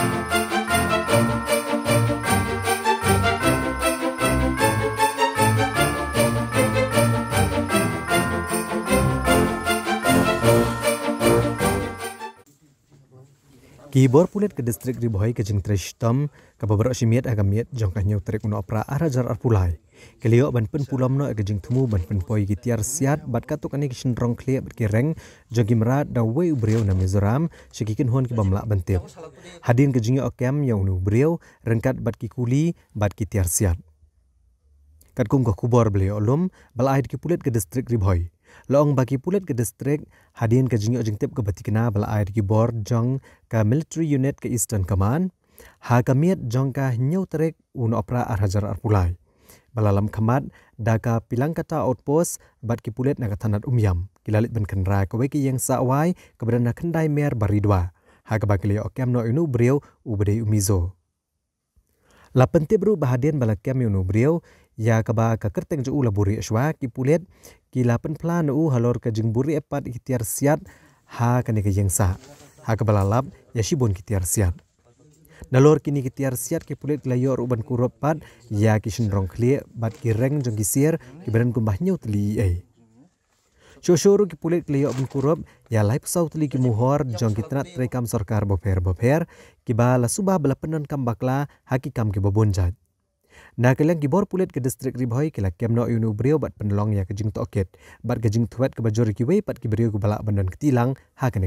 thank you Kibor pulit ke distrik Ribhoi ke jeng Trishtam, ke beberapa simiat agam miat jong kanyo terik uno opera arajar arpulai. Kelio ban pen pulam no ke jeng tumu ban pen poi gitiar siat bat katuk ane kishin rong klia bat kireng jong gimra da wei ubriau na mizoram shikikin huan ke bamlak bantil. Hadin ke jeng okem yang unu ubriau rengkat bat kikuli bat gitiar siat kat kung kubor beli olum bal ahit ki pulet ke distrik ri bhoi long baki pulet ke distrik hadian ke jingi ojing ke batikna bal ahit ki bor jong ka military unit ke eastern command ha kamiet jong ka nyau trek un opera arhajar hajar ar pulai balalam khamat daka pilang kata outpost bat ki pulet na thanat umyam kilalit ben kenra ko ki yang sawai ke berana kendai mer baridwa ha ke bakli okem no inu breu ubrei umizo la pentibru bahadien balakem inu breu ยากบากกระตงจะอูละบุรีชวากิปุเลตกีลาเป็นพลานอูฮัลโลกะจึงบุรีเอปัดกิติอร์เซียดฮากันกยังสาฮากบาลลับยาชิบุนกิติอร์เซียดนลอร์กินกิติอร์เซียดกิปุเลตลายอรอุบันคุรปัดยากิชนรองเคลียบัดกิเรงจงกิเซียร์กิบรันกุมบะเนียวตลีเอชัวชัวรู้กิปุเลตลายอบุนคุรบยาไลฟ์สาวตลีกิมูฮอร์จงกิตนาเตรคัมสอร์คาร์บอเฟร์บอเฟร์กิบาลาสุบาบลาเป็นนันคัมบักลาฮากิคัมกิบบุนจัด Nagaland gibor pulit ke distrik Ribhoi ke lakem no yunu brio bat penolong ya ke jing toket bat ke jing tuat ke bajur ki pat ki brio ke bandan ketilang ha ke